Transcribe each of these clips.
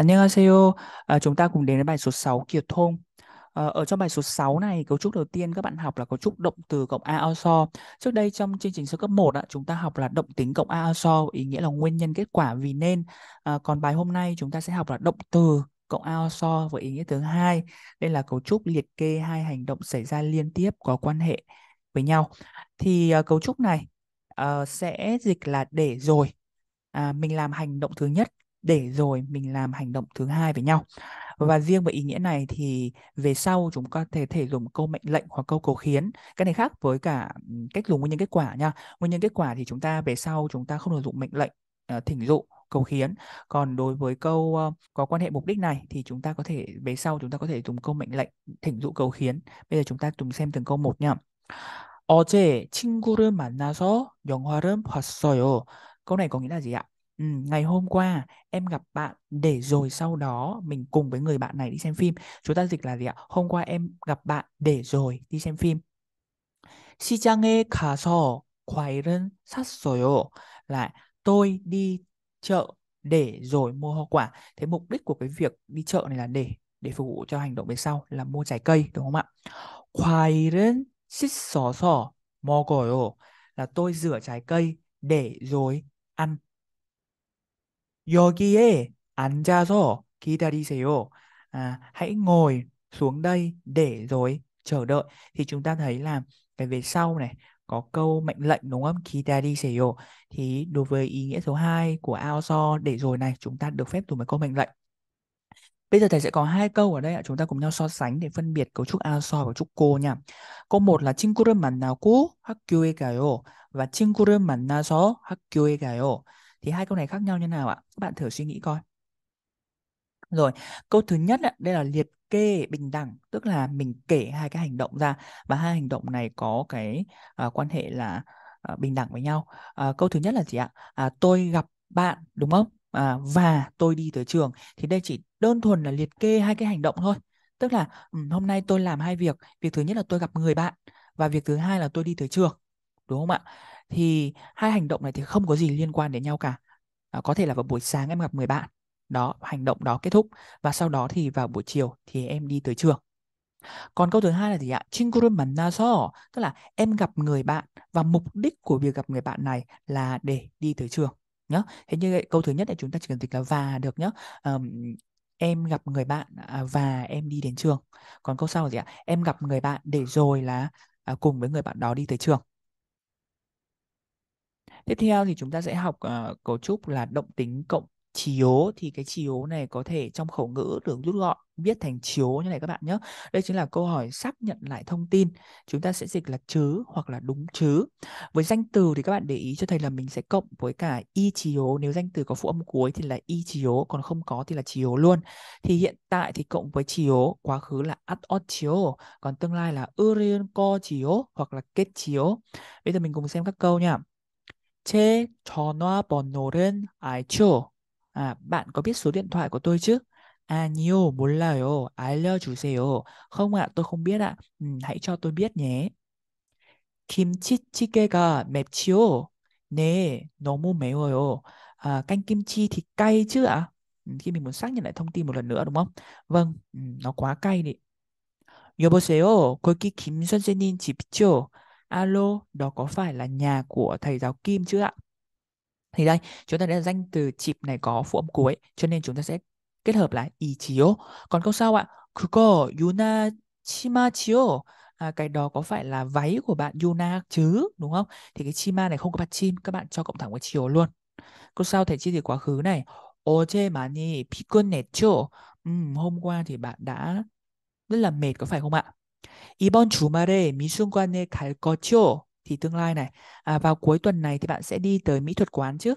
안녕하세요. À, chúng ta cùng đến với bài số 6 Kiệt Thôn. À, ở trong bài số 6 này, cấu trúc đầu tiên các bạn học là cấu trúc động từ cộng a ao so. Trước đây trong chương trình sơ cấp 1, á, chúng ta học là động tính cộng a ao so, ý nghĩa là nguyên nhân kết quả vì nên. À, còn bài hôm nay chúng ta sẽ học là động từ cộng ao so với ý nghĩa thứ hai. Đây là cấu trúc liệt kê hai hành động xảy ra liên tiếp có quan hệ với nhau. Thì à, cấu trúc này à, sẽ dịch là để rồi. À, mình làm hành động thứ nhất để rồi mình làm hành động thứ hai với nhau và riêng với ý nghĩa này thì về sau chúng ta thể thể dùng câu mệnh lệnh hoặc câu cầu khiến cái này khác với cả ừ, cách dùng nguyên nhân kết quả nha nguyên nhân kết quả thì chúng ta về sau chúng ta không được dùng mệnh lệnh ờ, thỉnh dụ cầu khiến còn đối với câu ờ, có quan hệ mục đích này thì chúng ta có thể về sau chúng ta có thể dùng câu mệnh lệnh thỉnh dụ cầu khiến bây giờ chúng ta cùng xem từng câu một nha 어제 친구를 만나서 영화를 봤어요. câu này có nghĩa là gì ạ? Ừ, ngày hôm qua em gặp bạn để rồi sau đó mình cùng với người bạn này đi xem phim chúng ta dịch là gì ạ hôm qua em gặp bạn để rồi đi xem phim 시장에 가서 과일은 샀어요 là tôi đi chợ để rồi mua hoa quả thế mục đích của cái việc đi chợ này là để để phục vụ cho hành động về sau là mua trái cây đúng không ạ 과일은 씻어서 먹어요 là tôi rửa trái cây để rồi ăn 여기에 앉아서 기다리세요. À, hãy ngồi xuống đây để rồi chờ đợi. Thì chúng ta thấy là cái về sau này có câu mệnh lệnh đúng không? 기다리세요. Thì đối với ý nghĩa số 2 của ao so để rồi này chúng ta được phép dùng một câu mệnh lệnh. Bây giờ thầy sẽ có hai câu ở đây ạ. Chúng ta cùng nhau so sánh để phân biệt cấu trúc ao so và trúc cô nha. Câu một là 친구를 만나고 학교에 가요 và 친구를 만나서 학교에 가요 thì hai câu này khác nhau như nào ạ các bạn thử suy nghĩ coi rồi câu thứ nhất đây là liệt kê bình đẳng tức là mình kể hai cái hành động ra và hai hành động này có cái uh, quan hệ là uh, bình đẳng với nhau uh, câu thứ nhất là gì ạ à, tôi gặp bạn đúng không à, và tôi đi tới trường thì đây chỉ đơn thuần là liệt kê hai cái hành động thôi tức là um, hôm nay tôi làm hai việc việc thứ nhất là tôi gặp người bạn và việc thứ hai là tôi đi tới trường đúng không ạ thì hai hành động này thì không có gì liên quan đến nhau cả à, có thể là vào buổi sáng em gặp 10 bạn đó hành động đó kết thúc và sau đó thì vào buổi chiều thì em đi tới trường còn câu thứ hai là gì ạ? 친구를 만나서 tức là em gặp người bạn và mục đích của việc gặp người bạn này là để đi tới trường nhá. Thế như vậy câu thứ nhất là chúng ta chỉ cần dịch là và được nhá. Um, em gặp người bạn à, và em đi đến trường. Còn câu sau là gì ạ? Em gặp người bạn để rồi là à, cùng với người bạn đó đi tới trường. Tiếp theo thì chúng ta sẽ học uh, cấu trúc là động tính cộng chiếu thì cái chiếu này có thể trong khẩu ngữ được rút gọn viết thành chiếu như này các bạn nhé. Đây chính là câu hỏi xác nhận lại thông tin. Chúng ta sẽ dịch là chứ hoặc là đúng chứ. Với danh từ thì các bạn để ý cho thầy là mình sẽ cộng với cả y chiếu. Nếu danh từ có phụ âm cuối thì là y chiếu, còn không có thì là chiếu luôn. Thì hiện tại thì cộng với chiếu, quá khứ là at ot chiếu, còn tương lai là urien co chiếu hoặc là kết chiếu. Bây giờ mình cùng xem các câu nha cho 제 전화번호는 알죠? 아, bạn có biết số điện thoại của tôi chứ? 아니요, 몰라요. 알려주세요. Không ạ, à, tôi không biết ạ. À. Ừ, hãy cho tôi biết nhé. Kim chi 김치찌개가 맵지요? 네, 너무 매워요. À, canh kim chi thì cay chứ ạ? À? khi mình muốn xác nhận lại thông tin một lần nữa đúng không? Vâng, nó quá cay đi. 여보세요, 거기 김 선생님 집 있죠? alo đó có phải là nhà của thầy giáo Kim chưa ạ thì đây chúng ta đã danh từ chịp này có phụ âm cuối cho nên chúng ta sẽ kết hợp là ichio còn câu sau ạ kuko yuna chimachio à, cái đó có phải là váy của bạn Yuna chứ đúng không thì cái chima này không có bạn chim các bạn cho cộng thẳng với chiều luôn câu sau thể chi thì quá khứ này 어제 많이 피곤했죠? 음, hôm qua thì bạn đã rất là mệt có phải không ạ? 이번 주말에 미술관에 갈 거죠? Thì tương lai này, à, vào cuối tuần này thì bạn sẽ đi tới mỹ thuật quán chứ?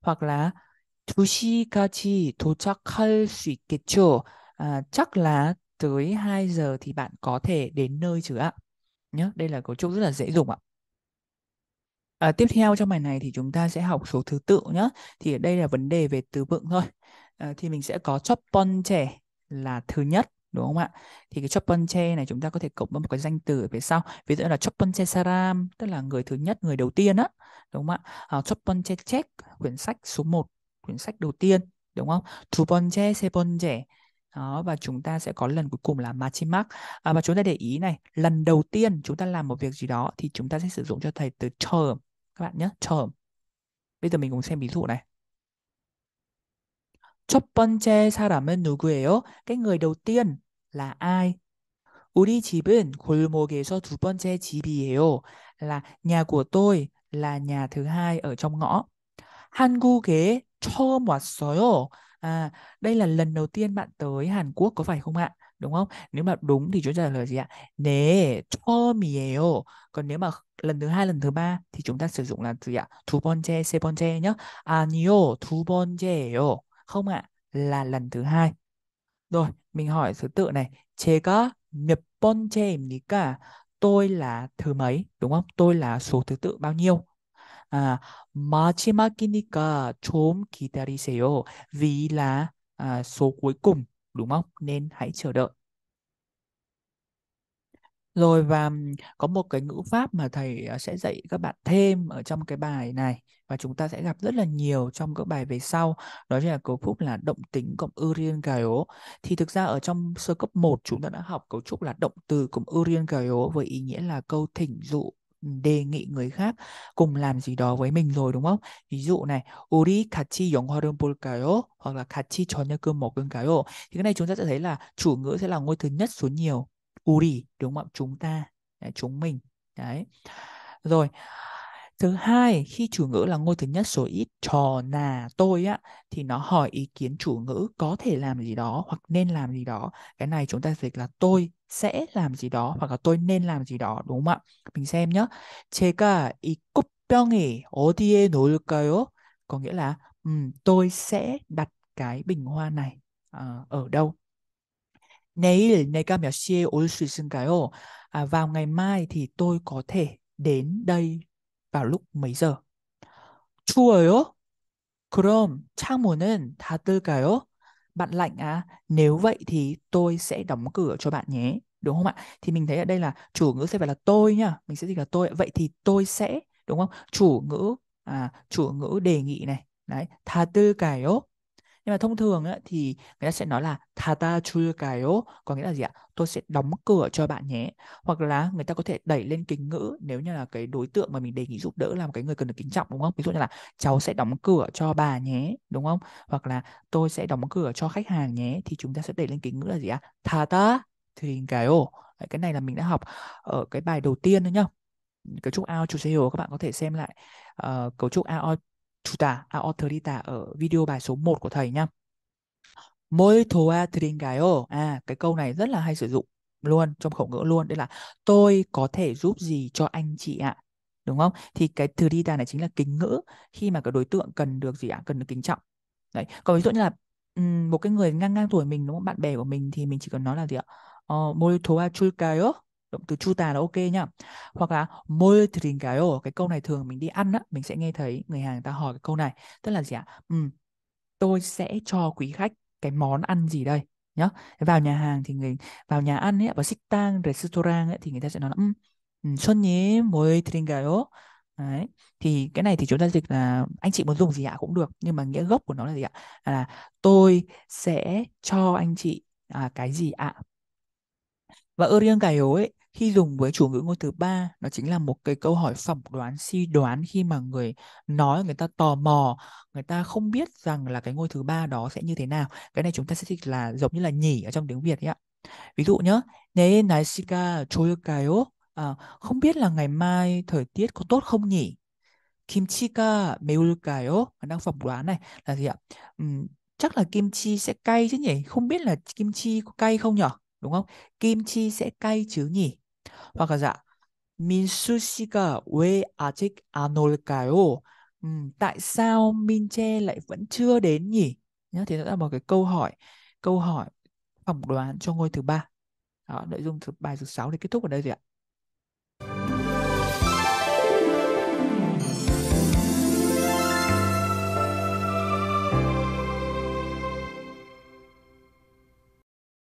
Hoặc là 2시까지 도착할 수 있겠죠? À, chắc là tới 2 giờ thì bạn có thể đến nơi chứ ạ? Nhớ, đây là cấu trúc rất là dễ dùng ạ. À, tiếp theo trong bài này thì chúng ta sẽ học số thứ tự nhé. Thì ở đây là vấn đề về từ vựng thôi. À, thì mình sẽ có chop bon trẻ là thứ nhất đúng không ạ thì cái choponche này chúng ta có thể cộng với một cái danh từ ở phía sau ví dụ là choponche Saram tức là người thứ nhất người đầu tiên á đúng không ạ à, ờ, Chopanche Chek quyển sách số 1 quyển sách đầu tiên đúng không Chupanche Seponche đó và chúng ta sẽ có lần cuối cùng là machimak à, và chúng ta để ý này lần đầu tiên chúng ta làm một việc gì đó thì chúng ta sẽ sử dụng cho thầy từ term các bạn nhé term bây giờ mình cùng xem ví dụ này 첫 번째 사람은 누구예요? Cái người đầu tiên là ai. 우리 집은 골목에서 두 번째 집이에요. là nhà của tôi là nhà thứ hai ở trong ngõ. 한국에 처음 왔어요. À, đây là lần đầu tiên bạn tới Hàn Quốc có phải không ạ? Đúng không? Nếu mà đúng thì chúng ta trả lời gì ạ? 네, 처음이에요. Còn nếu mà lần thứ hai, lần thứ ba thì chúng ta sử dụng là gì ạ? 두 번째, 세 번째 nhé. 아니요, 두 번째예요. Không ạ, là lần thứ hai. Rồi, mình hỏi thứ tự này, 제가 몇 번째입니까? Tôi là thứ mấy, đúng không? Tôi là số thứ tự bao nhiêu? À, 마지막이니까 좀 기다리세요. Vì là à, số cuối cùng, đúng không? Nên hãy chờ đợi. Rồi và có một cái ngữ pháp mà thầy ờ, sẽ dạy các bạn thêm ở trong cái bài này và chúng ta sẽ gặp rất là nhiều trong các bài về sau đó chính là cấu trúc là động tính cộng urien gayo thì thực ra ở trong sơ cấp 1 chúng ta đã học cấu trúc là động từ cộng urien gayo với ý nghĩa là câu thỉnh dụ đề nghị người khác cùng làm gì đó với mình rồi đúng không? Ví dụ này, 우리 같이 영화를 볼까요? hoặc là 같이 저녁을 먹을까요? Thì cái này chúng ta sẽ thấy là chủ ngữ sẽ là ngôi thứ nhất số nhiều uri đúng không ạ chúng ta chúng mình đấy rồi thứ hai khi chủ ngữ là ngôi thứ nhất số ít trò nà tôi á thì nó hỏi ý kiến chủ ngữ có thể làm gì đó hoặc nên làm gì đó cái này chúng ta dịch là tôi sẽ làm gì đó hoặc là tôi nên làm gì đó đúng không ạ mình xem nhá 제가 이 꽃병이 어디에 놓을까요 có nghĩa là um, tôi sẽ đặt cái bình hoa này uh, ở đâu 내일 내가 몇 시에 올수 있을까요? À, vào ngày mai thì tôi có thể đến đây vào lúc mấy giờ? 추워요? 그럼 창문은 닫을까요? Bạn lạnh à? Nếu vậy thì tôi sẽ đóng cửa cho bạn nhé. Đúng không ạ? Thì mình thấy ở đây là chủ ngữ sẽ phải là tôi nhá. Mình sẽ dịch là tôi. Vậy thì tôi sẽ, đúng không? Chủ ngữ, à, chủ ngữ đề nghị này. Đấy, 닫을까요? nhưng mà thông thường ấy, thì người ta sẽ nói là tata chukayo có nghĩa là gì ạ tôi sẽ đóng cửa cho bạn nhé hoặc là người ta có thể đẩy lên kính ngữ nếu như là cái đối tượng mà mình đề nghị giúp đỡ là một cái người cần được kính trọng đúng không ví dụ như là cháu sẽ đóng cửa cho bà nhé đúng không hoặc là tôi sẽ đóng cửa cho khách hàng nhé thì chúng ta sẽ đẩy lên kính ngữ là gì ạ tata chukayo cái này là mình đã học ở cái bài đầu tiên nữa nhá cấu trúc ao chuseo các bạn có thể xem lại uh, cấu trúc ao 주다, 아, 어드리다 ở video bài số 1 của thầy nhá. Mỗi 도와드린가요? À, cái câu này rất là hay sử dụng luôn trong khẩu ngữ luôn. Đây là tôi có thể giúp gì cho anh chị ạ? Đúng không? Thì cái đi ta này chính là kính ngữ khi mà cái đối tượng cần được gì ạ? Cần được kính trọng. Đấy. Còn ví dụ như là một cái người ngang ngang tuổi mình đúng không? Bạn bè của mình thì mình chỉ cần nói là gì ạ? Môi thua 뭘 도와줄까요? động từ chuta là ok nhá hoặc là môi trin cái cái câu này thường mình đi ăn á mình sẽ nghe thấy người hàng người ta hỏi cái câu này tức là gì ạ ừ, tôi sẽ cho quý khách cái món ăn gì đây nhá vào nhà hàng thì người vào nhà ăn ấy vào xích tang restaurant ấy thì người ta sẽ nói là ừ, ừ, xuân nhí môi trin cái Đấy. Thì cái này thì chúng ta dịch là anh chị muốn dùng gì ạ cũng được nhưng mà nghĩa gốc của nó là gì ạ? À, là tôi sẽ cho anh chị à, cái gì ạ? Và ơ riêng cải ấy khi dùng với chủ ngữ ngôn thứ ba, nó chính là một cái câu hỏi phỏng đoán, suy đoán khi mà người nói người ta tò mò, người ta không biết rằng là cái ngôi thứ ba đó sẽ như thế nào. Cái này chúng ta sẽ dịch là giống như là nhỉ ở trong tiếng Việt ấy ạ. Ví dụ nhá, 네 날씨가 좋을까요? À, không biết là ngày mai thời tiết có tốt không nhỉ? kimchi 김치가 매울까요? đang phỏng đoán này là gì ạ? Uhm, chắc là kim chi sẽ cay chứ nhỉ? Không biết là kim chi có cay không nhở? Đúng không? Kim chi sẽ cay chứ nhỉ? 화가 dạ 민수 씨가 왜 아직 안 올까요? Ừ, tại sao minh Che lại vẫn chưa đến nhỉ? Nhá, thì nó là một cái câu hỏi, câu hỏi phỏng đoán cho ngôi thứ ba. Đó, nội dung thứ bài thứ sáu để kết thúc ở đây rồi ạ.